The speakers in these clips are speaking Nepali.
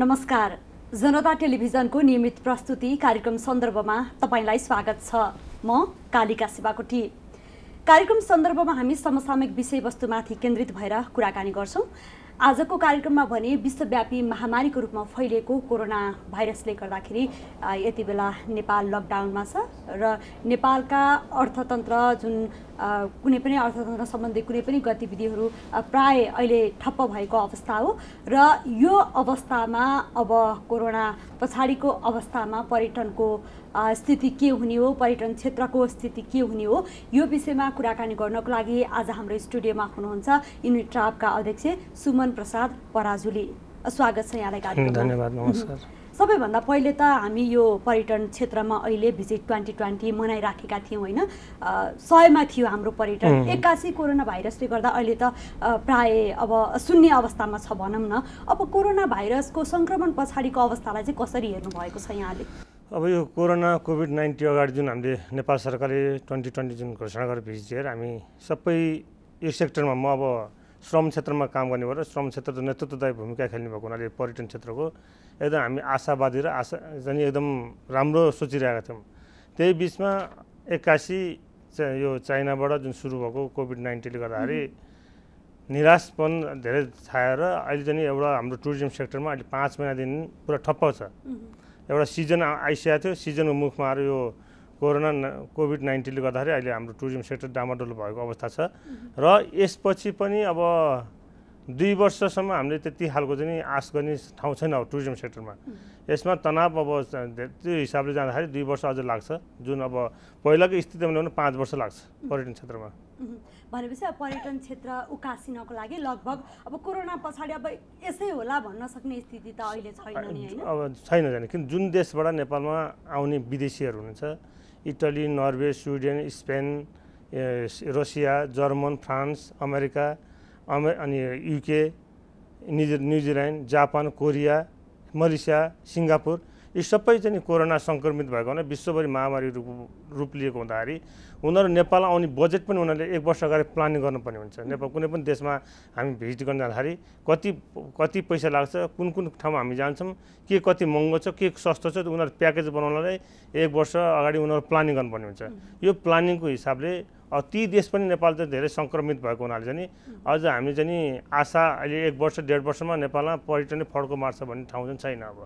नमस्कार जनता टेलिभिजनको नियमित प्रस्तुति कार्यक्रम सन्दर्भमा तपाईँलाई स्वागत छ म कालिका शिवाकोटी कार्यक्रम सन्दर्भमा हामी समसामयिक विषयवस्तुमाथि केन्द्रित भएर कुराकानी गर्छौँ आजको कार्यक्रममा भने विश्वव्यापी महामारीको रूपमा फैलिएको कोरोना भाइरसले गर्दाखेरि यति बेला नेपाल लकडाउनमा छ र नेपालका अर्थतन्त्र जुन कुनै पनि अर्थतन्त्र सम्बन्धी कुनै पनि गतिविधिहरू प्राय अहिले ठप्प भएको अवस्था हो र यो अवस्थामा अब कोरोना पछाडिको अवस्थामा पर्यटनको स्थिति के हुने हो पर्यटन क्षेत्रको स्थिति के हुने हो यो विषयमा कुराकानी गर्नको लागि आज हाम्रो स्टुडियोमा हुनुहुन्छ युनिट्रापका अध्यक्ष सुमन प्रसाद पराजुली स्वागत छ यहाँलाई धन्यवाद नमस्कार सबैभन्दा पहिले त हामी यो पर्यटन क्षेत्रमा अहिले भिजिट ट्वेन्टी ट्वेन्टी मनाइराखेका थियौँ होइन सयमा थियो हाम्रो पर्यटन एक्कासी कोरोना भाइरसले गर्दा अहिले त प्राय अब शून्य अवस्थामा छ भनौँ न अब कोरोना भाइरसको सङ्क्रमण पछाडिको अवस्थालाई चाहिँ कसरी हेर्नु भएको छ यहाँले अब यो कोरोना कोभिड नाइन्टिन अगाडि जुन हामीले नेपाल सरकारले ट्वेन्टी ट्वेन्टी जुन घोषणा गरेपछि चाहिँ हामी सबै यो सेक्टरमा म अब श्रम क्षेत्रमा काम गर्ने भएर श्रम क्षेत्र नेतृत्वदायी भूमिका खेल्ने भएको हुनाले पर्यटन क्षेत्रको एकदम हामी आशावादी र आशा जाने एकदम राम्रो सोचिरहेका थियौँ त्यही बिचमा एक्कासी यो चाइनाबाट जुन सुरु भएको कोभिड नाइन्टिनले गर्दाखेरि निराशपन धेरै छाएर अहिले चाहिँ एउटा हाम्रो टुरिज्म सेक्टरमा अहिले पाँच महिनादेखि पुरा ठप्प छ एउटा सिजन आइसकेको थियो सिजनको मुखमा आएर यो कोरोना कोभिड नाइन्टिनले गर्दाखेरि अहिले हाम्रो टुरिज्म सेक्टर डामाडोल भएको अवस्था छ र यसपछि पनि अब दुई वर्षसम्म हामीले त्यति खालको चाहिँ आश गर्ने ठाउँ छैन अब टुरिज्म सेक्टरमा यसमा तनाव अब त्यो हिसाबले जाँदाखेरि दुई वर्ष अझ लाग्छ जुन अब पहिलाको स्थितिमा ल्याउनु पाँच वर्ष लाग्छ पर्यटन क्षेत्रमा भनेपछि अब पर्यटन क्षेत्र उकासिनको लागि लगभग अब कोरोना पछाडि अब यसै होला भन्न सक्ने स्थिति त अहिले छैन अब छैन जाने किन जुन देशबाट नेपालमा आउने विदेशीहरू हुनुहुन्छ Italy Norway Sweden Spain Russia German France America अमे अनि युके न्युज New Zealand Japan Korea Malaysia Singapore यी सबै चाहिँ कोरोना सङ्क्रमित भएको हुना विश्वभरि महामारी रूप रूप लिएको हुँदाखेरि उनीहरू नेपाल आउने बजेट पनि उनीहरूले एक वर्ष अगाडि प्लानिङ गर्नुपर्ने हुन्छ नेपाल कुनै पनि देशमा हामी भिजिट गर्न जाँदाखेरि कति कति पैसा लाग्छ कुन कुन ठाउँमा हामी जान्छौँ के कति महँगो छ के सस्तो छ उनीहरू प्याकेज बनाउनलाई एक वर्ष अगाडि उनीहरू प्लानिङ गर्नुपर्ने हुन्छ यो प्लानिङको हिसाबले ती देश पनि नेपाल चाहिँ धेरै सङ्क्रमित भएको हुनाले चाहिँ अझ हामी चाहिँ आशा अहिले एक वर्ष डेढ वर्षमा नेपालमा पर्यटनै फड्को मार्छ भन्ने ठाउँ चाहिँ छैन अब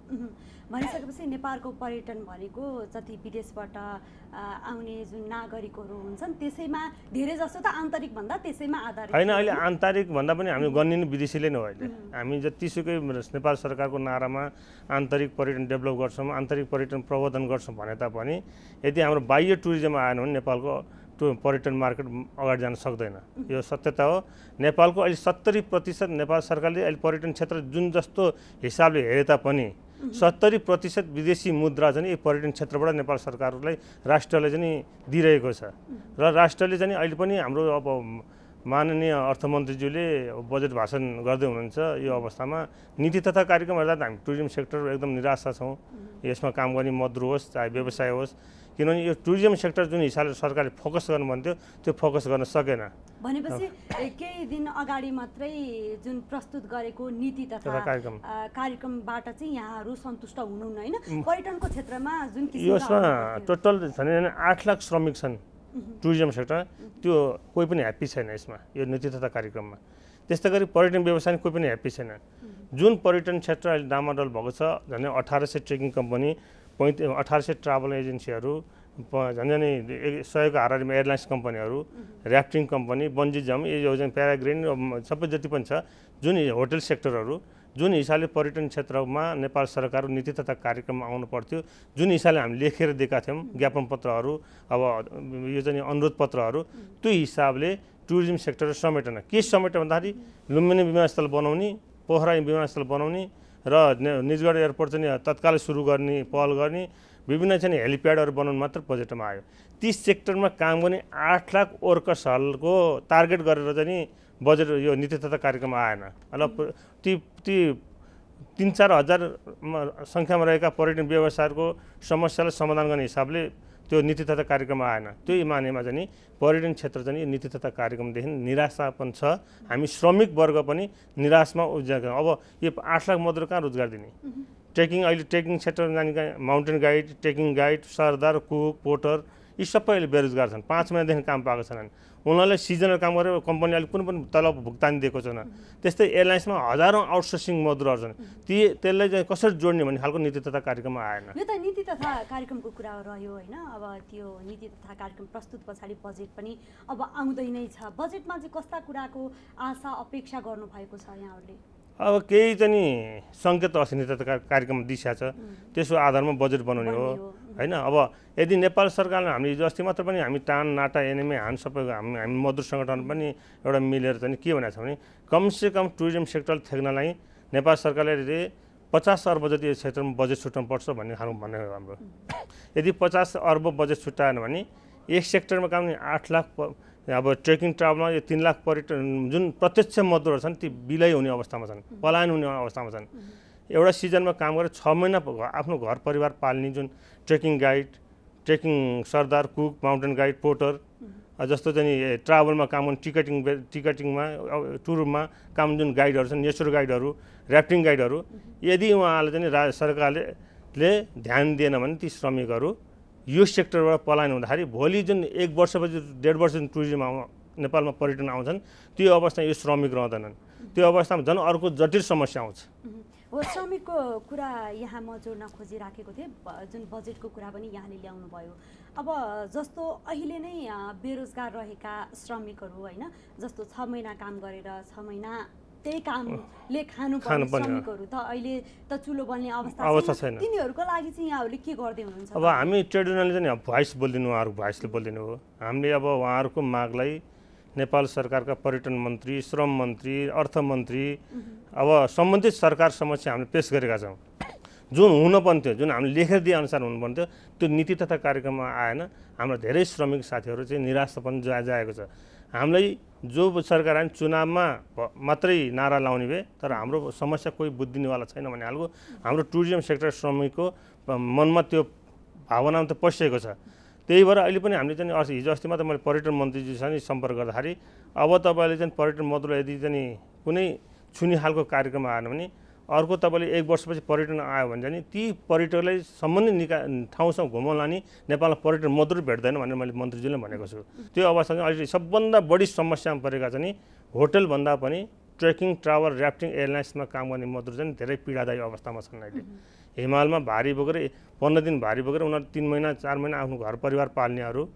भनिसकेपछि नेपालको पर्यटन भनेको जति विदेशबाट आउने जुन नागरिकहरू हुन्छन् त्यसैमा धेरै जसो त आन्तरिक भन्दा त्यसैमा आधारित होइन अहिले आन्तरिक भन्दा पनि हामी गर्ने नै विदेशीले नै हो अहिले हामी जतिसुकै नेपाल सरकारको नारामा आन्तरिक पर्यटन डेभलप गर्छौँ आन्तरिक पर्यटन प्रवर्धन गर्छौँ भने तापनि यदि हाम्रो बाह्य टुरिज्म आएन भने नेपालको टु पर्यटन मार्केट अगाडि जान सक्दैन यो सत्यता हो नेपालको अहिले सत्तरी प्रतिशत नेपाल सरकारले अहिले पर्यटन क्षेत्र जुन जस्तो हिसाबले हेरे तापनि सत्तरी प्रतिशत विदेशी मुद्रा चाहिँ पर्यटन क्षेत्रबाट नेपाल सरकारलाई राष्ट्रले चाहिँ दिइरहेको छ र राष्ट्रले चाहिँ अहिले पनि हाम्रो अब माननीय अर्थमन्त्रीज्यूले बजेट भाषण गर्दै हुनुहुन्छ यो अवस्थामा नीति तथा कार्यक्रम हेर्दा हामी टुरिज्म सेक्टर एकदम निराशा छौँ यसमा काम गर्ने मद्दु होस् चाहे व्यवसाय होस् किनभने यो टुरिज्म सेक्टर जुन हिसाबले सरकारले फोकस गर्नुभन्थ्यो त्यो फोकस गर्न सकेन भनेपछि केही दिन अगाडि मात्रै जुन प्रस्तुत गरेको नीति तथा कार्यक्रम कार्यक्रमबाट चाहिँ यहाँहरू सन्तुष्ट हुनुहुन्न होइन पर्यटनको क्षेत्रमा जुन यसमा टोटल झन् आठ लाख श्रमिक छन् टुरिज्म सेक्टर त्यो कोही पनि ह्याप्पी छैन यसमा यो नीति तथा कार्यक्रममा त्यस्तै गरी पर्यटन व्यवसाय कोही पनि ह्याप्पी छैन जुन पर्यटन क्षेत्र अहिले डामाडल भएको छ झन् अठार सय ट्रेकिङ कम्पनी पैँति अठार सय ट्राभल एजेन्सीहरू झन् झन् सयको हारारीमा एयरलाइन्स कम्पनीहरू ऱ्याफ्टिङ कम्पनी बन्जी यो झन् प्याराग्रिन सबै जति पनि छ जुन होटल सेक्टरहरू जुन हिसाबले पर्यटन क्षेत्रमा नेपाल सरकार नीति तथा कार्यक्रममा आउनु पर्थ्यो जुन हिसाबले हामी लेखेर दिएका थियौँ ज्ञापन पत्रहरू अब यो चाहिँ अनुरोध पत्रहरू त्यो हिसाबले टुरिज्म सेक्टर समेटेन के समेट्यो भन्दाखेरि लुम्बिनी विमानस्थल बनाउने पोखरा विमानस्थल बनाउने र निजगढ एयरपोर्ट चाहिँ तत्काल सुरु गर्ने पहल गर्ने विभिन्न चाहिँ हेलिप्याडहरू बनाउनु मात्र बजेटमा आयो तिस सेक्टरमा काम गर्ने आठ लाख वर्कर्सहरूको टार्गेट गरेर चाहिँ बजेट यो नीति तथा कार्यक्रम आएन र ती ती तिन चार हजार सङ्ख्यामा रहेका पर्यटन व्यवसायको समस्यालाई समाधान गर्ने हिसाबले त्यो नीति तथा कार्यक्रम आएन त्यो इमानेमा चाहिँ पर्यटन क्षेत्र चाहिँ यो नीति तथा कार्यक्रमदेखि निराशापन छ हामी श्रमिक वर्ग पनि निराशमा उब्जाएको अब यो आठ लाख मजदुर कहाँ रोजगार दिने ट्रेकिङ अहिले ट्रेकिङ क्षेत्रमा जाने mountain guide trekking guide sardar cook porter यी सबैले बेरोजगार छन् पाँच महिनादेखि काम पाएको छैनन् उनीहरूले सिजनल काम गरेर कम्पनीले अहिले कुनै पनि तलब भुक्तानी दिएको छैन त्यस्तै एयरलाइन्समा हजारौँ आउटसोर्सिङ मजदुरहरू छन् ती त्यसलाई चाहिँ कसरी जोड्ने भन्ने खालको नीति तथा कार्यक्रम आएन यो त नीति तथा कार्यक्रमको कुरा रह्यो होइन अब त्यो नीति तथा कार्यक्रम प्रस्तुत पछाडि बजेट पनि अब आउँदै नै छ बजेटमा चाहिँ कस्ता कुराको आशा अपेक्षा गर्नुभएको छ यहाँहरूले अब केही चाहिँ नि सङ्केत अस्थिरता कार्यक्रम दिशा छ त्यसको आधारमा बजेट बनाउने हो होइन अब यदि नेपाल सरकारले हामीले हिजो अस्ति मात्र पनि हामी टान नाटा एनएमए हान सबै हामी हामी मजदुर सङ्गठन पनि एउटा मिलेर चाहिँ के भनेको छ भने कमसेकम टुरिज्म सेक्टर थ्याक्नलाई नेपाल सरकारले पचास अर्ब जति यो क्षेत्रमा बजेट पर्छ भन्ने खालको भन्ने हो हाम्रो यदि पचास अर्ब बजेट छुट्याएन भने एक सेक्टरमा काम आठ लाख अब ट्रेकिङ ट्राभलमा यो तिन लाख पर्यटन जुन प्रत्यक्ष मजदुरहरू छन् ती बिलै हुने अवस्थामा छन् पलायन हुने अवस्थामा छन् एउटा सिजनमा काम गरेर छ महिना आफ्नो घर परिवार पाल्ने जुन trekking guide trekking sardar cook mountain guide porter जस्तो चाहिँ ट्राभलमा काम गर्ने टिकटिङ टिकटिङमा टुरमा काम जुन गाइडहरू छन् नेचर गाइडहरू ऱ्याफ्टिङ गाइडहरू यदि उहाँले चाहिँ राज्य सरकारले ध्यान दिएन भने ती श्रमिकहरू यो सेक्टरबाट पलायन हुँदाखेरि भोलि जुन एक वर्षपछि डेढ वर्ष जुन टुरिज्म आउँ नेपालमा पर्यटन आउँछन् त्यो अवस्था यो श्रमिक रहँदैनन् त्यो अवस्थामा झन् अर्को जटिल समस्या आउँछ हो श्रमिकको कुरा यहाँ म जोड्न खोजिराखेको थिएँ जुन बजेटको कुरा पनि यहाँले ल्याउनु भयो अब जस्तो अहिले नै बेरोजगार रहेका श्रमिकहरू होइन जस्तो छ महिना काम गरेर छ महिना त्यही कामले खानु श्रमिकहरू त अहिले त चुलो बल्ने अवस्था छैन तिनीहरूको लागि चाहिँ यहाँहरूले के गर्दै हुनुहुन्छ अब हामी ट्रेड युनियनले चाहिँ भोइस बोलिदिनु उहाँहरूको भोइसले बोलिदिनु हो हामीले अब उहाँहरूको मागलाई नेपाल सरकारका पर्यटन मन्त्री श्रम मन्त्री अर्थमन्त्री अब सम्बन्धित सरकार समक्ष हामीले पेस गरेका छौँ जुन हुनुपर्ने थियो जुन हामीले लेखेर दिए दिएअनुसार हुनुपर्ने थियो त्यो नीति तथा कार्यक्रममा आएन हाम्रो धेरै श्रमिक साथीहरू चाहिँ पनि जा जाएको छ हामीलाई जो सरकार हामी चुनावमा मात्रै नारा लाउने भए तर हाम्रो समस्या कोही बुझिदिनेवाला छैन भने हालको हाम्रो टुरिज्म सेक्टर श्रमिकको मनमा त्यो भावनामा त पसिएको छ त्यही भएर अहिले पनि हामीले चाहिँ अस्ति हिजो अस्ति मात्र मैले पर्यटन मन्त्रीजीसँग सम्पर्क गर्दाखेरि अब तपाईँले चाहिँ पर्यटन मन्त्रालय यदि चाहिँ कुनै छुनी खालको कार्यक्रम आएन भने अर्को तपाईँले एक वर्षपछि पर्यटन आयो भने चाहिँ ती पर्यटकलाई सम्बन्धित निका ठाउँसम्म घुमाउन लाने नेपालमा पर्यटन मधुर भेट्दैन भनेर मैले मन्त्रीजीले भनेको छु त्यो अवस्था चाहिँ अहिले सबभन्दा बढी समस्यामा परेका चाहिँ नि होटलभन्दा पनि ट्रेकिङ ट्राभल ऱ्याफ्टिङ एयरलाइन्समा काम गर्ने मधुर चाहिँ धेरै पीडादायी अवस्थामा छन् अहिले हिमालमा भारी बोकेर पन्ध्र दिन भारी बोकेर उनीहरू तिन महिना चार महिना आफ्नो घर परिवार पाल्नेहरू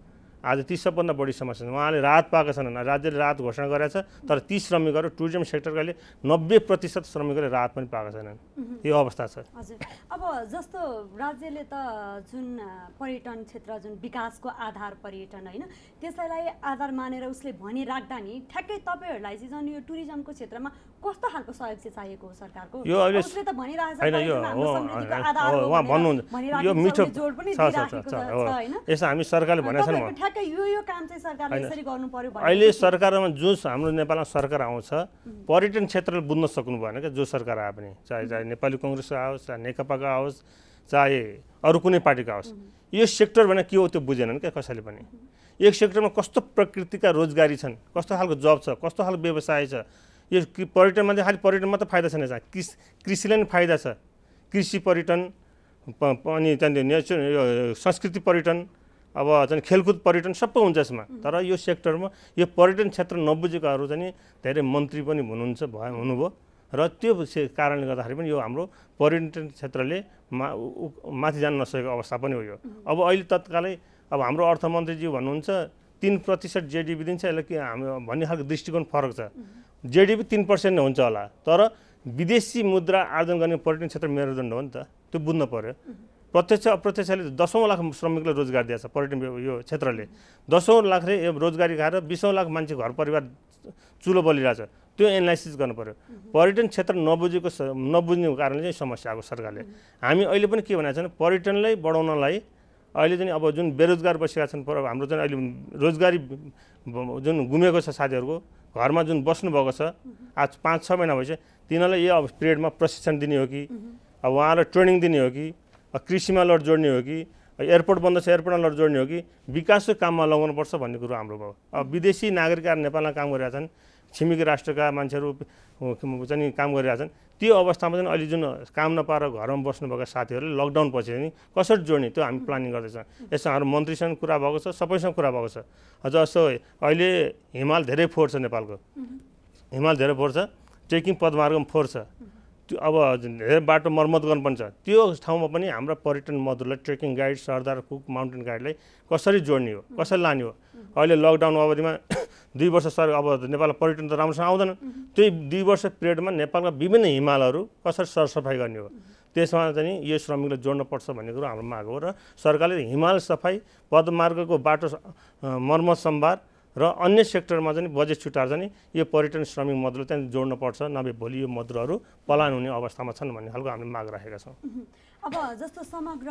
आज तिस सबभन्दा बढी समस्या उहाँले राहत पाएका छैनन् राज्यले राहत घोषणा गरेका छ तर ती श्रमिकहरू टुरिज्म सेक्टरकाले नब्बे प्रतिशत श्रमिकहरूले राहत पनि पाएका छैनन् यो अवस्था छ हजुर अब जस्तो राज्यले त जुन पर्यटन क्षेत्र जुन विकासको आधार पर्यटन होइन त्यसैलाई आधार मानेर उसले भनिराख्दा नि ठ्याक्कै तपाईँहरूलाई चाहिँ झन् यो टुरिज्मको क्षेत्रमा कस्तो खालको सहयोग चाहिँ चाहिएको सरकारको यो अहिले त मिठो हामी सरकारले अहिले सरकारमा जो हाम्रो नेपालमा सरकार आउँछ पर्यटन क्षेत्रले बुझ्न सक्नु भएन क्या जो सरकार आयो पनि चाहे चाहे नेपाली कङ्ग्रेसको आओस् चाहे नेकपाको आओस् चाहे अरू कुनै पार्टीको आओस् यो सेक्टर भने के हो त्यो बुझेनन् क्या कसैले पनि एक सेक्टरमा कस्तो प्रकृतिका रोजगारी छन् कस्तो खालको जब छ कस्तो खालको व्यवसाय छ यो पर्यटनमा चाहिँ खालि पर्यटन मात्रै फाइदा छैन कृषि कृषिलाई पनि फाइदा छ कृषि पर्यटन अनि त्यहाँदेखि नेचर यो संस्कृति पर्यटन अब चाहिँ खेलकुद पर्यटन सबै हुन्छ यसमा तर यो सेक्टरमा यो पर्यटन क्षेत्र नबुझेकाहरू चाहिँ धेरै मन्त्री पनि हुनुहुन्छ भयो हुनुभयो र त्यो कारणले गर्दाखेरि पनि यो हाम्रो पर्यटन क्षेत्रले माथि जान नसकेको अवस्था पनि हो यो अब अहिले तत्कालै अब हाम्रो अर्थमन्त्रीज्यू भन्नुहुन्छ तिन प्रतिशत जेडिपी दिन्छ यसलाई के हाम्रो भन्ने खालको दृष्टिकोण फरक छ जिडिपी तिन पर्सेन्ट हुन्छ होला तर विदेशी मुद्रा आर्जन गर्ने पर्यटन क्षेत्र मेरोदण्ड हो नि त त्यो बुझ्नु पऱ्यो प्रत्यक्ष अप्रत्यक्षले दसौँ लाख श्रमिकलाई रोजगार दिएछ पर्यटन यो क्षेत्रले दसौँ लाखले रोजगारी खाएर बिसौँ लाख मान्छे घर परिवार चुलो बलिरहेछ त्यो एनालाइसिस गर्नु पऱ्यो पर्यटन क्षेत्र नबुझेको नबुझ्ने कारणले चाहिँ समस्या आएको सरकारले हामी अहिले पनि के भनेको छ पर्यटनलाई बढाउनलाई अहिले चाहिँ अब जुन बेरोजगार बसेका छन् हाम्रो चाहिँ अहिले रोजगारी जुन गुमेको छ साथीहरूको घरमा जुन बस्नुभएको छ आज पाँच छ महिना भइसक्यो तिनीहरूलाई यो अब पिरियडमा प्रशिक्षण दिने हो कि अब उहाँलाई ट्रेनिङ दिने हो कि कृषिमा लड जोड्ने हो कि एयरपोर्ट बन्द छ एयरपोर्टमा लड जोड्ने हो कि विकासको काममा लगाउनुपर्छ भन्ने कुरो हाम्रो भयो अब विदेशी नागरिकहरू नेपालमा काम गरिरहेछन् छिमेकी राष्ट्रका मान्छेहरू चाहिँ काम गरिरहेछन् त्यो अवस्थामा चाहिँ अहिले जुन काम नपाएर घरमा बस्नुभएका साथीहरूले पछि चाहिँ कसरी जोड्ने त्यो हामी प्लानिङ गर्दैछौँ यसमा हाम्रो मन्त्रीसँग कुरा भएको छ सबैसँग कुरा भएको छ जस्तो अहिले हिमाल धेरै फोहोर छ नेपालको हिमाल धेरै फोहोर छ ट्रेकिङ पदमार्ग पनि फोहोर छ त्यो अब धेरै बाटो मर्मत पनि छ त्यो ठाउँमा पनि हाम्रो पर्यटन मधुरलाई trekking guide sardar cook mountain गाइडलाई कसरी जोड्ने हो कसरी लाने हो अहिले लकडाउन अवधिमा दुई वर्ष सर अब नेपालमा पर्यटन त राम्रोसँग आउँदैन त्यही दुई वर्ष पिरियडमा नेपालका विभिन्न हिमालहरू कसरी सरसफाइ गर्ने हो त्यसमा चाहिँ यो श्रमिकलाई जोड्नुपर्छ भन्ने कुरो हाम्रो माग हो र सरकारले हिमाल सफाइ पदमार्गको बाटो मर्मत सम्भार र अन्य सेक्टरमा चाहिँ बजेट छुट्याएर चाहिँ यो पर्यटन श्रमिक मधुर त्यहाँ जोड्नुपर्छ नभए भोलि यो मधुरहरू पलायन हुने अवस्थामा छन् भन्ने खालको हामीले माग राखेका छौँ अब जस्तो समग्र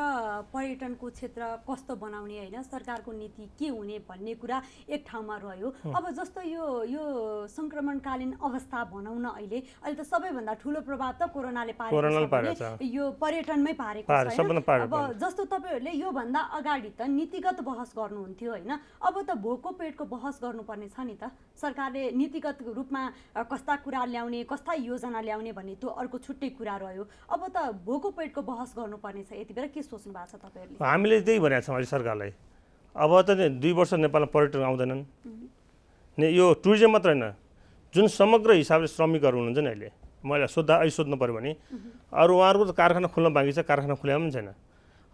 पर्यटनको क्षेत्र कस्तो बनाउने होइन सरकारको नीति के हुने भन्ने कुरा एक ठाउँमा रह्यो अब जस्तो यो यो सङ्क्रमणकालीन अवस्था भनौँ न अहिले अहिले त सबैभन्दा ठुलो प्रभाव त कोरोनाले पारेको यो पर्यटनमै पारेको छ अब जस्तो तपाईँहरूले योभन्दा अगाडि त नीतिगत बहस गर्नुहुन्थ्यो होइन अब त भोको पेटको बहस गर्नुपर्ने छ नि त सरकारले नीतिगत रूपमा कस्ता कुरा ल्याउने कस्ता योजना ल्याउने भन्ने त्यो अर्को छुट्टै कुरा रह्यो अब त भोको पेटको बहस गर्नुपर्नेछ यति बेला के सोच्नु भएको छ तपाईँहरूले हामीले त्यही भनेको छौँ अहिले सरकारलाई अब त दुई वर्ष नेपालमा पर्यटक आउँदैनन् ने यो टुरिज्म मात्र होइन जुन समग्र हिसाबले श्रमिकहरू हुनुहुन्छ नि अहिले मैले सोद्धा अहिले सोध्नु पऱ्यो भने अरू उहाँहरूको त कारखाना खोल्न बाँकी छ कारखाना खुले पनि छैन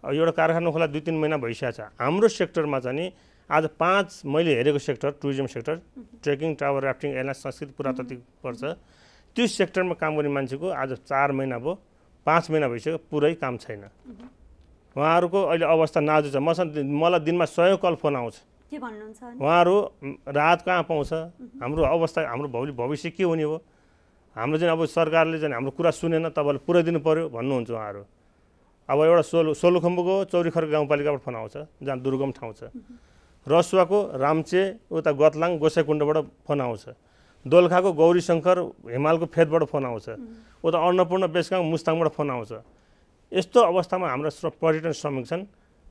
अब एउटा कारखाना खोला दुई तिन महिना भइसकेको छ हाम्रो सेक्टरमा चाहिँ नि आज पाँच मैले हेरेको sector tourism sector trekking travel rafting airline संस्कृति पुरातत्विक पर्छ त्यो सेक्टरमा काम गर्ने मान्छेको आज चार महिना भयो पाँच महिना भइसक्यो पुरै काम छैन उहाँहरूको अहिले अवस्था नाजु छ मसँग मलाई दिनमा सयौँ कल फोन आउँछ उहाँहरू राहत कहाँ पाउँछ हाम्रो अवस्था हाम्रो भोलि भविष्य के हुने हो हाम्रो चाहिँ अब सरकारले चाहिँ हाम्रो कुरा सुनेन पुरै पुऱ्याइदिनु पऱ्यो भन्नुहुन्छ उहाँहरू अब एउटा सोलु सोलुखुम्बुको चौरीखर गाउँपालिकाबाट फोन आउँछ जहाँ दुर्गम ठाउँ छ रसुवाको रामचे उता गतलाङ गोसाइकुण्डबाट फोन आउँछ दोलखाको गौरी शङ्कर हिमालको फेदबाट फोन आउँछ उता अन्नपूर्ण बेसगाङ मुस्ताङबाट फोन आउँछ यस्तो अवस्थामा हाम्रा पर्यटन श्रमिक छन्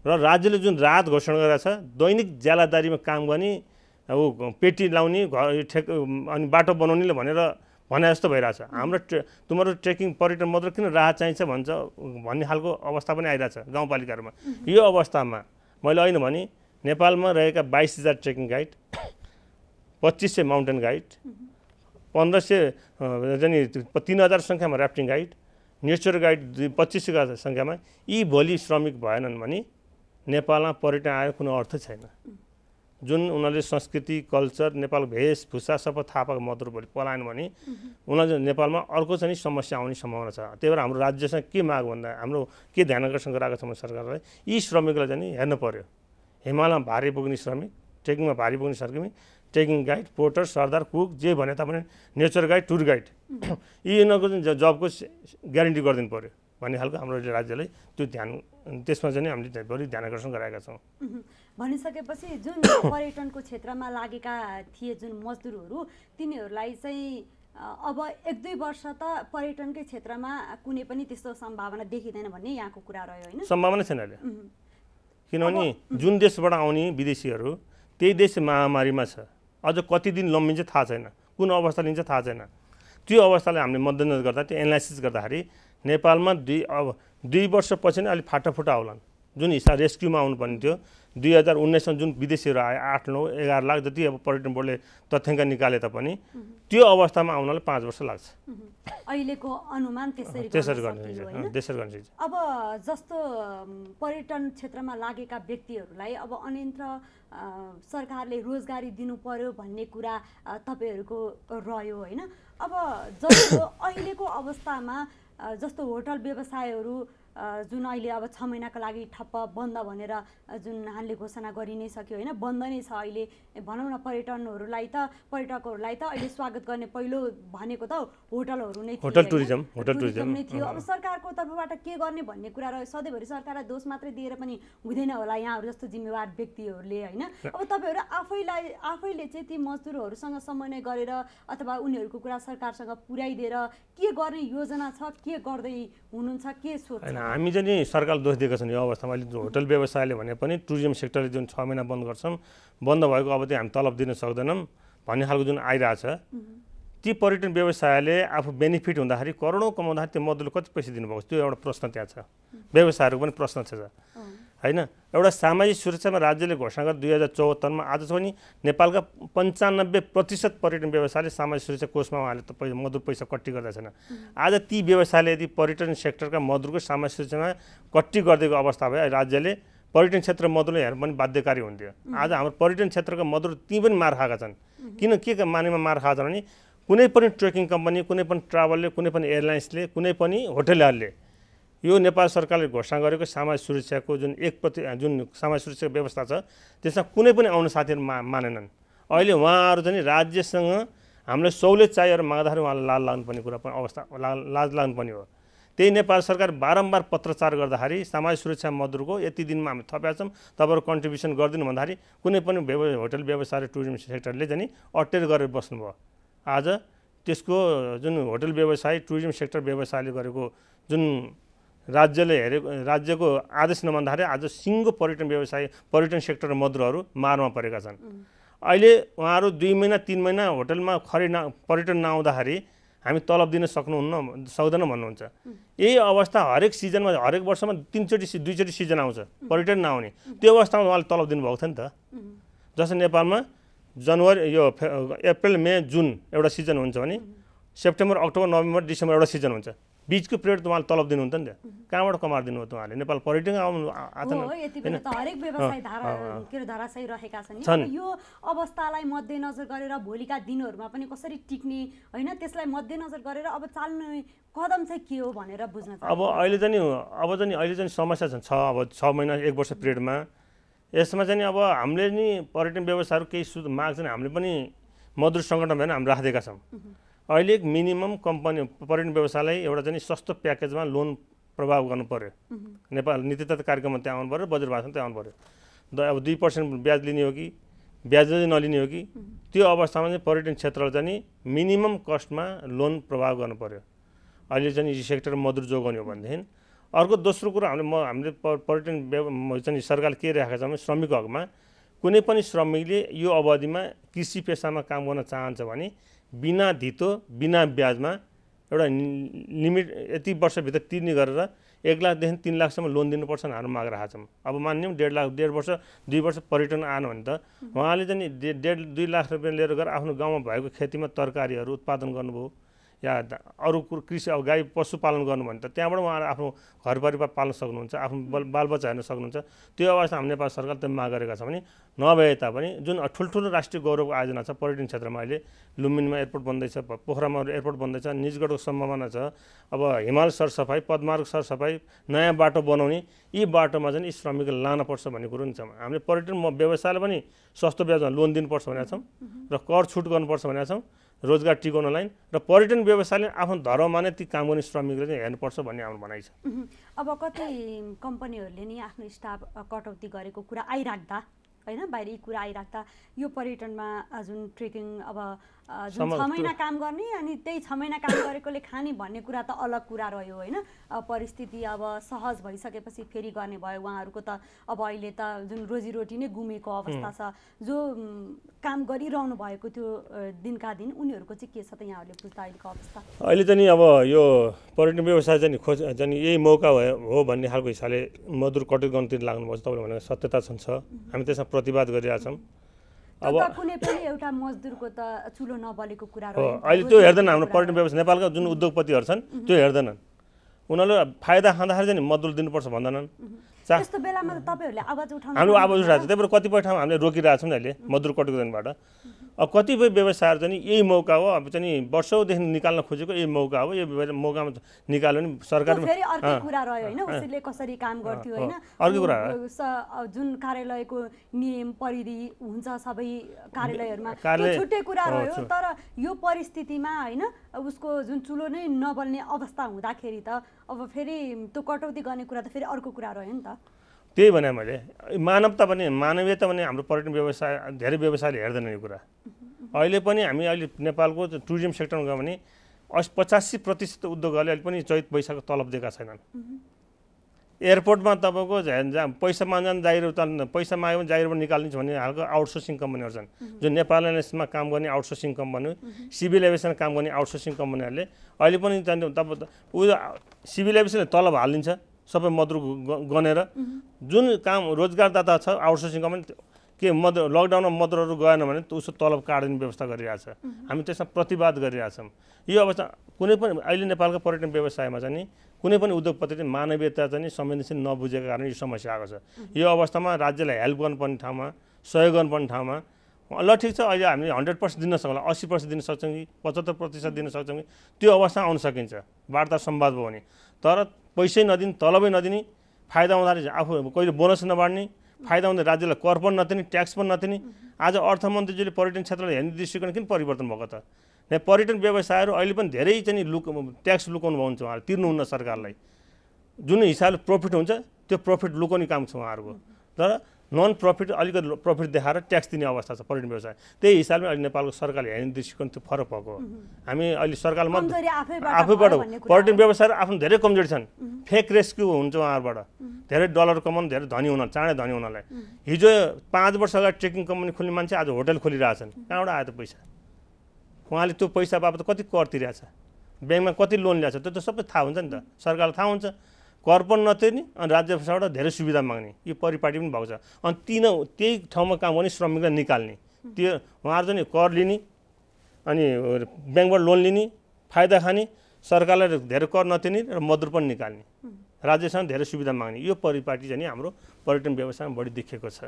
र राज्यले जुन राहत घोषणा गरेको छ दैनिक ज्यालादारीमा काम गर्ने ऊ पेटी लाउने घर ठेक अनि बाटो बनाउनेले भनेर भने जस्तो भइरहेछ हाम्रो ट्रे तिम्रो ट्रेकिङ पर्यटन मात्र किन राहत चाहिन्छ भन्छ भन्ने खालको अवस्था पनि आइरहेछ गाउँपालिकाहरूमा यो अवस्थामा मैले होइन भने नेपालमा रहेका बाइस हजार ट्रेकिङ गाइड पच्चिस सय माउन्टेन गाइड पन्ध्र सय जाने तिन हजार सङ्ख्यामा राफ्टिङ गाइड नेचर गाइड दुई पच्चिस सय सङ्ख्यामा यी भोलि श्रमिक भएनन् भने नेपालमा पर्यटन आयो कुनै अर्थ छैन जुन उनीहरूले संस्कृति कल्चर नेपाल भेषभूषा सबै थाहा पाएको मधुर भोलि पलायन भने उनीहरू नेपालमा अर्को चाहिँ समस्या आउने सम्भावना छ त्यही भएर हाम्रो राज्यसँग के माग भन्दा हाम्रो के ध्यान आकर्षण गराएको छ सरकारलाई यी श्रमिकलाई चाहिँ हेर्नु पऱ्यो हिमालयमा भारी बोक्ने श्रमिक ट्रेकिङमा भारी बोक्ने श्रमिक trekking guide porter sardar cook जे भने तापनि नेचर गाइड टुर गाइड यी यिनीहरूको चाहिँ जबको ग्यारेन्टी गरिदिनु पऱ्यो भन्ने खालको हाम्रो राज्यलाई त्यो ध्यान त्यसमा चाहिँ हामीले बढी ध्यान आकर्षण गराएका छौँ भनिसकेपछि जुन पर्यटनको क्षेत्रमा लागेका थिए जुन मजदुरहरू तिनीहरूलाई चाहिँ अब एक दुई वर्ष त पर्यटनकै क्षेत्रमा कुनै पनि त्यस्तो सम्भावना देखिँदैन भन्ने यहाँको कुरा रह्यो होइन सम्भावना छैन अहिले किनभने जुन देशबाट आउने विदेशीहरू त्यही देश महामारीमा छ अझ कति दिन लम्बिन्छ थाहा छैन कुन अवस्था लिन्छ थाहा छैन त्यो अवस्थालाई हामीले मध्यनजर गर्दा त्यो एनालाइसिस गर्दाखेरि नेपालमा दुई अब दुई वर्षपछि नै अलिक फाटाफुटा होलान् जुन हिसाब रेस्क्युमा आउनुपर्ने थियो दुई हजार उन्नाइसमा जुन विदेशीहरू आए आठ नौ एघार लाख जति अब पर्यटन बोर्डले तथ्याङ्क निकाले तापनि त्यो अवस्थामा आउनलाई पाँच वर्ष लाग्छ अहिलेको अनुमान त्यसरी त्यसरी अब जस्तो पर्यटन क्षेत्रमा लागेका व्यक्तिहरूलाई अब अन्यन्त्र सरकारले रोजगारी दिनु पर्यो भन्ने कुरा तपाईँहरूको रह्यो होइन अब जस्तो अहिलेको अवस्थामा जस्तो होटल व्यवसायहरू जुन अहिले अब छ महिनाको लागि ठप्प बन्द भनेर जुन हालले घोषणा गरि नै सक्यो होइन बन्द नै छ अहिले भनौँ न पर्यटनहरूलाई त पर्यटकहरूलाई त अहिले स्वागत गर्ने पहिलो भनेको त होटलहरू नै होटल टुरिज्म होटल टुरिज्म नै थियो अब सरकारको तर्फबाट के गर्ने भन्ने कुरा रह्यो सधैँभरि सरकारलाई दोष मात्रै दिएर पनि हुँदैन होला यहाँहरू जस्तो जिम्मेवार व्यक्तिहरूले होइन अब तपाईँहरू आफैलाई आफैले चाहिँ ती मजदुरहरूसँग समन्वय गरेर अथवा उनीहरूको कुरा सरकारसँग पुर्याइदिएर के गर्ने योजना छ के गर्दै हुनुहुन्छ के सोच्छ हामी चाहिँ नि सरकार दोष दिएका छ यो अवस्थामा अहिले होटल व्यवसायले भने पनि टुरिज्म सेक्टरले जुन छ महिना बन्द गर्छौँ बन्द भएको अब चाहिँ हामी तलब दिन सक्दैनौँ भन्ने खालको जुन छ ती पर्यटन व्यवसायले आफू बेनिफिट हुँदाखेरि करोडौँ कमाउँदाखेरि त्यो मधुले कति पैसा दिनुभएको छ त्यो एउटा प्रश्न त्यहाँ छ व्यवसायहरूको पनि प्रश्न छ होइन एउटा सामाजिक सुरक्षामा राज्यले घोषणा गरेर दुई हजार चौहत्तरमा आज पनि नेपालका पन्चानब्बे प्रतिशत पर्यटन व्यवसायले सामाजिक सुरक्षा कोषमा उहाँले त पैसा मधुर पैसा कट्टी गर्दैछन् आज ती व्यवसायले यदि पर्यटन सेक्टरका मधुरको सामाजिक सुरक्षामा कट्टी गरिदिएको अवस्था भए राज्यले पर्यटन क्षेत्र मधुरलाई हेर्नु पनि बाध्यकारी हुन्थ्यो आज हाम्रो पर्यटन क्षेत्रका मधुर ती पनि मार खाएका छन् किन के मानेमा मार खाएका छन् भने कुनै पनि ट्रेकिङ कम्पनी कुनै पनि ट्राभलले कुनै पनि एयरलाइन्सले कुनै पनि होटेलहरूले यो नेपाल सरकारले घोषणा गरेको सामाजिक सुरक्षाको जुन एक प्रति जुन सामाजिक सुरक्षाको व्यवस्था छ त्यसमा कुनै पनि आउन साथीहरू मा मानेनन् अहिले उहाँहरू चाहिँ राज्यसँग हामीलाई सहुलियत चाहिएर माग्दाखेरि उहाँलाई लाज लाग्नुपर्ने कुरा पनि अवस्था लाज लाग्नुपर्ने हो त्यही नेपाल सरकार बारम्बार पत्रचार गर्दाखेरि सामाजिक सुरक्षा मदुरको यति दिनमा हामी थप्या छौँ तपाईँहरू कन्ट्रिब्युसन गरिदिनु भन्दाखेरि कुनै पनि व्यव होटल व्यवसाय र टुरिज्म सेक्टरले चाहिँ अटेर गरेर बस्नुभयो आज त्यसको जुन होटल व्यवसाय टुरिज्म सेक्टर व्यवसायले गरेको जुन राज्यले हेरे राज्यको आदेश नमान्दाखेरि आज सिङ्गो पर्यटन व्यवसाय पर्यटन सेक्टर मद्रहरू मारमा परेका छन् अहिले उहाँहरू दुई महिना तिन महिना होटलमा खरि न पर्यटन नआउँदाखेरि हामी तलब दिन सक्नुहुन्न सक्दैन भन्नुहुन्छ यही अवस्था हरेक सिजनमा हरेक वर्षमा तिनचोटि दुईचोटि सिजन आउँछ पर्यटन नआउने त्यो अवस्थामा उहाँले तलब दिनुभएको थियो नि त जस्तै नेपालमा जनवरी यो अप्रेल मे जुन एउटा सिजन हुन्छ भने सेप्टेम्बर अक्टोबर नोभेम्बर डिसेम्बर एउटा सिजन हुन्छ बिचको पिरियड तपाईँले तलब दिनुहुन्छ नि त कहाँबाट कमाएर दिनुभयो उहाँले नेपाल पर्यटन आउनु छन् यो अवस्थालाई मध्यनजर गरेर भोलिका दिनहरूमा पनि कसरी टिक्ने होइन त्यसलाई मध्यनजर गरेर अब चाल्ने कदम चाहिँ के हो भनेर बुझ्न अब अहिले चाहिँ अब चाहिँ अहिले चाहिँ समस्या छ अब छ महिना एक वर्ष पिरियडमा यसमा चाहिँ अब हामीले नि पर्यटन व्यवसायहरू केही सु माग चाहिँ हामीले पनि मधुर सङ्गठन भएन हामी राखिदिएका छौँ अहिले मिनिमम कम्पनी पर्यटन व्यवसायलाई एउटा चाहिँ सस्तो प्याकेजमा लोन प्रभाव गर्नु पऱ्यो नेपाल नीति तथा कार्यक्रममा त्यहाँ आउनु पऱ्यो बजेट भाषण त्यहाँ आउनु पऱ्यो द अब दुई पर्सेन्ट ब्याज लिने हो कि ब्याज नलिने हो कि त्यो अवस्थामा चाहिँ पर्यटन क्षेत्रलाई चाहिँ मिनिमम कस्टमा लोन प्रभाव गर्नु पऱ्यो अहिले चाहिँ यो सेक्टर मधुर जोगाउने हो भनेदेखि अर्को दोस्रो कुरो हामीले म हामीले पर्यटन चाहिँ सरकारले के राखेको छ भने श्रमिक हकमा कुनै पनि श्रमिकले यो अवधिमा कृषि पेसामा काम गर्न चाहन्छ भने बिना धितो बिना ब्याजमा एउटा लिमिट यति वर्षभित्र तिर्ने गरेर एक लाखदेखि तिन लाखसम्म लोन दिनुपर्छ भनेर माग आएको छौँ अब मान्यौँ डेढ लाख डेढ वर्ष दुई वर्ष पर्यटन आएन भने त उहाँले चाहिँ डेढ दुई लाख रुपियाँ लिएर गएर आफ्नो गाउँमा भएको खेतीमा तरकारीहरू उत्पादन गर्नुभयो या अरू कुरो कृषि अब गाई पशुपालन गर्नु भने त त्यहाँबाट उहाँहरू आफ्नो घर परिवार पाल्न सक्नुहुन्छ आफ्नो बाल बालबच्चा हेर्न सक्नुहुन्छ त्यो अवस्था हाम्रो नेपाल सरकारले त्यो माग गरेका छौँ भने नभए तापनि जुन ठुल्ठुलो राष्ट्रिय गौरवको आयोजना छ पर्यटन क्षेत्रमा अहिले लुम्बिनीमा एयरपोर्ट बन्दैछ पोखरामा एयरपोर्ट बन्दैछ निजगढको सम्भावना छ अब हिमाल सरसफाइ पदमार्ग सरसफाइ नयाँ बाटो बनाउने यी बाटोमा चाहिँ यी श्रमिकलाई लानुपर्छ भन्ने कुरो नि छ हामीले पर्यटन व्यवसायलाई पनि सस्तो ब्याजमा लोन दिनुपर्छ भनेका छौँ र कर छुट गर्नुपर्छ भनेका छौँ रोजगार टिकाउनलाई र पर्यटन व्यवसायले आफ्नो धर्ममा नै ती काम गर्ने श्रमिकले चाहिँ हेर्नुपर्छ भन्ने हाम्रो भनाइ छ अब कति कम्पनीहरूले नि आफ्नो स्टाफ कटौती गरेको कुरा आइराख्दा होइन यी कुरा आइराख्दा यो पर्यटनमा जुन ट्रेकिङ अब जुन छ महिना काम गर्ने अनि त्यही छ महिना काम गरेकोले खाने भन्ने कुरा त अलग कुरा रह्यो होइन परिस्थिति अब सहज भइसकेपछि फेरि गर्ने भयो उहाँहरूको त अब अहिले त जुन रोजीरोटी नै गुमेको अवस्था छ जो काम गरिरहनु भएको त्यो दिनका दिन उनीहरूको चाहिँ के छ त यहाँहरूले बुझ्दा अहिलेको अवस्था अहिले चाहिँ अब यो पर्यटन व्यवसाय चाहिँ खोज चाहिँ यही मौका भयो हो भन्ने खालको हिसाबले मधुर कटेर गर्नुतिर लाग्नुभयो तपाईँले भनेको सत्यता छ हामी त्यसमा प्रतिवाद गरिरहेछौँ अब कुनै पनि एउटा मजदुरको त चुलो नबलेको कुरा अहिले त्यो हेर्दैन हाम्रो पर्यटन व्यवसाय नेपालका जुन उद्योगपतिहरू छन् त्यो हेर्दैनन् उनीहरूले फाइदा खाँदाखेरि चाहिँ मजदुर दिनुपर्छ भन्दैनन् तपाईँहरूले हाम्रो आवाज उठाएको छ त्यही भएर कतिपय ठाउँमा हामीले रोकिरहेको छौँ नि अहिले मजदुर कटिकरणबाट अब कतिपय व्यवसायहरू चाहिँ यही मौका हो अब चाहिँ वर्षौँदेखि निकाल्न खोजेको यही मौका हो यो मौकामा निकाल्यो भने सरकारमा कसरी काम गर्थ्यो होइन अर्को कुरा जुन कार्यालयको नियम परिधि हुन्छ सबै कार्यालयहरूमा छुट्टै कुरा रह्यो तर यो परिस्थितिमा होइन उसको जुन चुलो नै नबल्ने अवस्था हुँदाखेरि त अब फेरि त्यो कटौती गर्ने कुरा त फेरि अर्को कुरा रह्यो नि त त्यही भने मैले मानवता पनि मानवीयता पनि हाम्रो पर्यटन व्यवसाय धेरै व्यवसायले हेर्दैन यो कुरा अहिले पनि हामी अहिले नेपालको टुरिज्म सेक्टरमा गयो भने अस पचासी प्रतिशत उद्योगहरूले अहिले पनि चैत पैसाको तलब दिएका छैनन् एयरपोर्टमा तपाईँको जहाँ पैसा माग्दा जाहिर त पैसा माग्यो भने पनि निकालिन्छ भन्ने खालको आउटसोर्सिङ कम्पनीहरू छन् जुन नेपाल एनएसमा काम गर्ने आउटसोर्सिङ कम्पनी सिभिल एभिएसनमा काम गर्ने आउटसोर्सिङ कम्पनीहरूले अहिले पनि तपाईँ ऊ सिभिल एभिएसनले तलब हालिदिन्छ सबै मद्रु गनेर जुन काम रोजगारदाता छ आउटसोर्सिङ कम्पनी के मद लकडाउनमा मद्रहरू गएन भने उसको तलब काट्ने व्यवस्था गरिरहेछ हामी त्यसमा प्रतिवाद गरिरहेछौँ यो अवस्था कुनै पनि अहिले नेपालको पर्यटन व्यवसायमा चाहिँ नि कुनै पनि उद्योगपति मानवीयता चाहिँ संवेदनशील नबुझेको कारण यो समस्या आएको छ यो अवस्थामा राज्यलाई हेल्प गर्नुपर्ने ठाउँमा सहयोग गर्नुपर्ने ठाउँमा ल ठिक छ अहिले हामी हन्ड्रेड पर्सेन्ट दिन सक्ला अस्सी पर्सेन्ट दिन सक्छौँ कि पचहत्तर प्रतिशत दिन सक्छौँ कि त्यो अवस्था आउन सकिन्छ वार्ता सम्वाद भयो भने तर पैसै नदिने तलबै नदिने फाइदा हुँदाखेरि आफू कहिले बोनस नबाँड्ने फाइदा हुँदा राज्यलाई कर पनि नतिने ट्याक्स पनि नतिने आज अर्थमन्त्रीज्यूले पर्यटन क्षेत्रलाई हेर्ने दृष्टिकोण किन परिवर्तन भएको त यहाँ पर्यटन व्यवसायहरू अहिले पनि धेरै चाहिँ लुक ट्याक्स लुकाउनु भएको हुन्छ उहाँहरू तिर्नुहुन्न सरकारलाई जुन हिसाबले प्रफिट हुन्छ त्यो प्रफिट लुकाउने काम छ उहाँहरूको तर नन प्रफिट अलिकति प्रफिट देखाएर ट्याक्स दिने अवस्था छ पर्यटन व्यवसाय त्यही हिसाबले अहिले नेपालको सरकारले हेर्ने दृष्टिकोण त्यो फरक भएको हामी अहिले सरकारमा आफैबाट पर्यटन व्यवसाय आफ्नो धेरै कमजोरी छन् फेक रेस्क्यु हुन्छ उहाँहरूबाट धेरै डलर कमाउनु धेरै धनी हुन चाँडै धनी हुनलाई हिजो पाँच वर्ष अगाडि ट्रेकिङ कम्पनी खोल्ने मान्छे आज होटल खोलिरहेछन् कहाँबाट आयो त पैसा उहाँले त्यो पैसा बापत कति कर छ ब्याङ्कमा कति लोन ल्याएको छ त्यो त सबै थाहा हुन्छ नि त सरकारलाई थाहा हुन्छ कर पनि नतिर्ने अनि राज्य सरकारबाट धेरै सुविधा माग्ने यो परिपाटी पनि भएको छ अनि तिन त्यही ठाउँमा काम गर्ने श्रमिकलाई निकाल्ने त्यो उहाँहरू चाहिँ कर लिने अनि ब्याङ्कबाट लोन लिने फाइदा खाने सरकारलाई धेरै कर नतिर्ने र मदुर पनि निकाल्ने राज्यसँग धेरै सुविधा माग्ने यो परिपाटी चाहिँ हाम्रो पर्यटन व्यवसायमा बढी देखिएको छ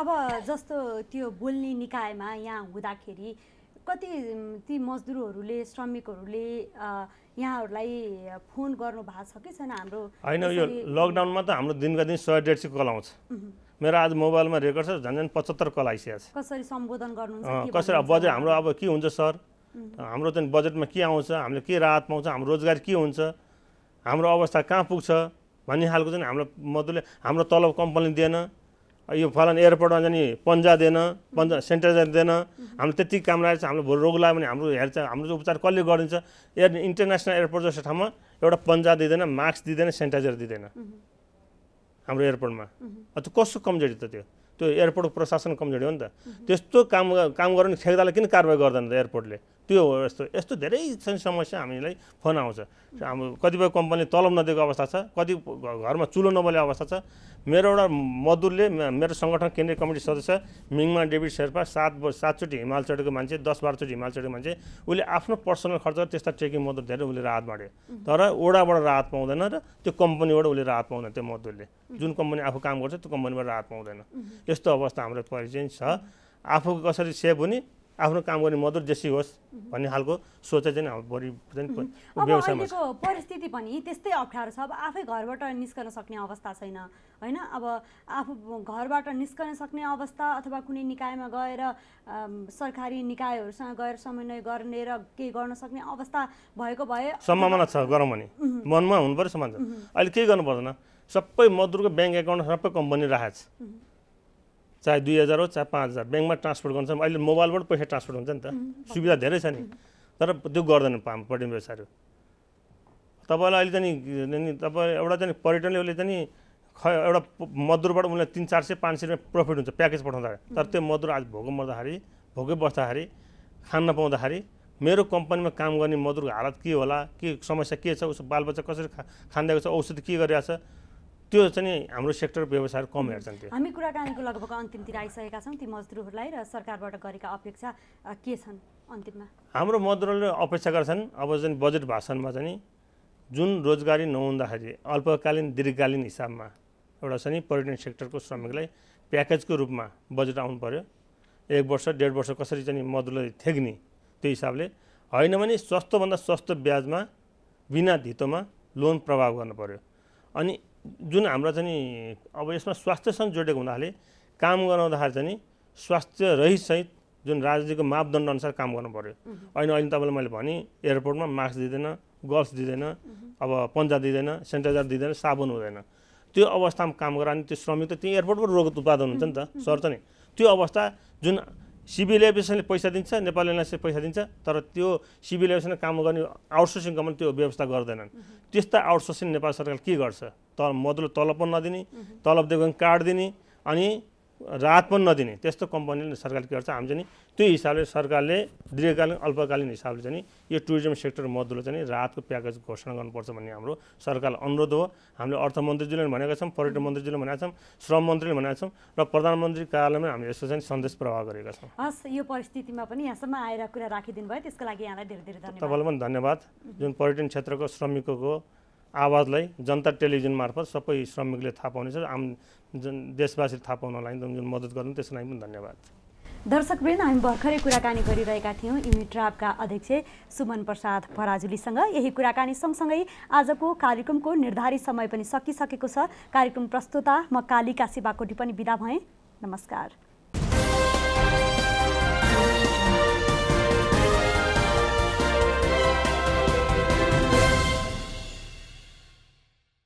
अब जस्तो त्यो बोल्ने निकायमा यहाँ हुँदाखेरि कति ती मजदुरहरूले श्रमिकहरूले यहाँहरूलाई फोन गर्नु भएको छ कि छैन हाम्रो होइन यो लकडाउनमा त हाम्रो दिनका दिन सय डेढ सय कल आउँछ मेरो आज मोबाइलमा रेकर्ड छ झन् झन् पचहत्तर कल आइसकेको छ कसरी सम्बोधन गर्नु कसरी अब बजेट हाम्रो अब के हुन्छ सर हाम्रो चाहिँ बजेटमा के आउँछ हामीले के राहत पाउँछ हाम्रो रोजगार के हुन्छ हाम्रो अवस्था कहाँ पुग्छ भन्ने खालको चाहिँ हाम्रो मधुले हाम्रो तलब कम्पनी दिएन यो फलान एयरपोर्टमा जाने पन्जा दिएन पन्जा सेनिटाइजर दिएन हाम्रो त्यति काम लागेको छ हाम्रो भोलि रोग लाग्यो भने हाम्रो हेर्छ हाम्रो उपचार कसले गरिदिन्छ एयर इन्टरनेसनल एयरपोर्ट जस्तो ठाउँमा एउटा पन्जा दिँदैन मास्क दिँदैन सेनिटाइजर दिँदैन हाम्रो एयरपोर्टमा त्यो कस्तो कमजोरी त त्यो त्यो एयरपोर्टको प्रशासन कमजोरी हो नि त त्यस्तो काम काम गर्ने ठेक्दालाई किन कारवाही गर्दैन त एयरपोर्टले त्यो हो यस्तो यस्तो धेरै चाहिँ समस्या हामीलाई फोन आउँछ हाम्रो कतिपय कम्पनी तलब नदिएको अवस्था छ कति घरमा चुलो नबोले अवस्था छ मेरो एउटा मधुरले मेरो सङ्गठन केन्द्रीय कमिटी सदस्य मिङमा डेभिड शेर्पा सात सातचोटि हिमाल चढेको मान्छे दस बाह्रचोटि हिमाल चढेको मान्छे उसले आफ्नो पर्सनल खर्च त्यस्ता ट्रेकिङ मधुर धेरै उसले राहत बाँड्यो तर ओडाबाट राहत पाउँदैन र त्यो कम्पनीबाट उसले राहत पाउँदैन त्यो मधुरले जुन कम्पनी आफू काम गर्छ त्यो कम्पनीबाट राहत पाउँदैन यस्तो अवस्था हाम्रो परिचय छ आफू कसरी सेभ हुने आफ्नो काम गर्ने मधुर जेसी होस् भन्ने खालको सोच चाहिँ हाम्रो बढी व्यवसायमा परिस्थिति पनि त्यस्तै अप्ठ्यारो छ अब आफै घरबाट निस्कन सक्ने अवस्था छैन होइन अब आफू घरबाट निस्कन सक्ने अवस्था अथवा कुनै निकायमा गएर सरकारी निकायहरूसँग गएर समन्वय गर्ने र केही गर्न सक्ने अवस्था भएको भए सम्भावना छ गरौँ भने मनमा हुनु पऱ्यो सम्भावना अहिले केही गर्नु पर्दैन सबै मधुरको ब्याङ्क एकाउन्ट सबै कम्पनी राखेको छ चाहे दुई हजार हो चाहे पाँच हजार ब्याङ्कमा ट्रान्सफर गर्छौँ अहिले मोबाइलबाट पैसा ट्रान्सफर हुन्छ नि त सुविधा धेरै छ नि तर त्यो गर्दैन पा पर्यटन व्यवसायहरू तपाईँलाई अहिले चाहिँ तपाईँ एउटा चाहिँ पर्यटनले उसले चाहिँ ख एउटा मजदुरबाट उसलाई तिन चार सय पाँच सय रुपियाँ प्रफिट हुन्छ प्याकेज पठाउँदाखेरि तर त्यो मजदुर आज भोग मर्दाखेरि भोकै बस्दाखेरि खान नपाउँदाखेरि मेरो कम्पनीमा काम गर्ने मजदुरको हालत के होला के समस्या के छ उसको बालबच्चा कसरी खा खाँदै छ औषधि के गरिरहेको छ त्यो चाहिँ हाम्रो सेक्टर व्यवसाय कम हेर्छन् त्यो हामी कुराकानीको लगभग अन्तिमतिर आइसकेका छौँ ती मजदुरहरूलाई र सरकारबाट गरेका अपेक्षा के छन् अन्तिममा हाम्रो मजदुरहरूले अपेक्षा गर्छन् अब जुन बजेट भाषणमा चाहिँ जुन रोजगारी नहुँदाखेरि अल्पकालीन दीर्घकालीन हिसाबमा एउटा चाहिँ पर्यटन सेक्टरको श्रमिकलाई प्याकेजको रूपमा बजेट आउनु पऱ्यो एक वर्ष डेढ वर्ष कसरी चाहिँ मजदुरलाई थ्याक्ने त्यो हिसाबले होइन भने सस्तोभन्दा सस्तो ब्याजमा बिना धितोमा लोन प्रभाव गर्नु पऱ्यो अनि जुन हाम्रो चाहिँ अब यसमा स्वास्थ्यसँग जोडेको हुनाले काम गराउँदाखेरि चाहिँ स्वास्थ्य रहितसहित जुन राजनीतिको मापदण्ड अनुसार काम गर्नु पऱ्यो होइन अहिले तपाईँलाई मैले भनेँ एयरपोर्टमा मास्क दिँदैन ग्लोभ्स दिँदैन अब पन्जा दिँदैन सेनिटाइजर दिँदैन साबुन हुँदैन त्यो अवस्थामा काम गरायो भने त्यो श्रमिक त त्यहीँ एयरपोर्टबाट रोग उत्पादन हुन्छ नि त सर नि त्यो अवस्था जुन सिभिल एभिएसनले पैसा दिन्छ नेपाल एयरलाइन्सले पैसा दिन्छ तर त्यो सिभिल एभिएसन काम गर्ने आउटसोर्सिङ कम्पनी त्यो व्यवस्था गर्दैनन् त्यस्ता आउटसोर्सिङ नेपाल सरकारले के गर्छ तल मधुलो तलब पनि नदिने तलब दिएको कार्ड दिने अनि राहत पनि नदिने त्यस्तो कम्पनीले सरकारले के गर्छ हामी चाहिँ त्यो हिसाबले सरकारले दीर्घकालीन अल्पकालीन हिसाबले चाहिँ यो टुरिज्म सेक्टर मद्दुलो चाहिँ राहतको प्याकेज घोषणा गर्नुपर्छ भन्ने हाम्रो सरकारलाई अनुरोध हो हामीले अर्थमन्त्रीज्यूले पनि भनेका छौँ पर्यटन मन्त्रीज्यूले भनेका छौँ श्रम मन्त्रीले भनेका छौँ र प्रधानमन्त्री कार्यालयमा हामीले यसको चाहिँ सन्देश प्रवाह गरेका छौँ हस् यो परिस्थितिमा पनि यहाँसम्म आएर कुरा राखिदिनु भयो त्यसको लागि यहाँलाई धेरै धेरै धन्यवाद तपाईँलाई पनि धन्यवाद जुन पर्यटन क्षेत्रको श्रमिकको आवाजलाई जनता टेलिभिजन मार्फत सबै श्रमिकले थाहा पाउनेछ आम जुन देशवासी थाहा पाउनलाई जुन मद्दत गर्नु त्यसको लागि पनि धन्यवाद दर्शकवृन्द हामी भर्खरै कुराकानी गरिरहेका थियौँ युनिट्रापका अध्यक्ष सुमन प्रसाद पराजुलीसँग यही कुराकानी सँगसँगै आजको कार्यक्रमको निर्धारित समय पनि सकिसकेको छ कार्यक्रम प्रस्तुता म कालिका शिवाकोटी पनि बिदा भएँ नमस्कार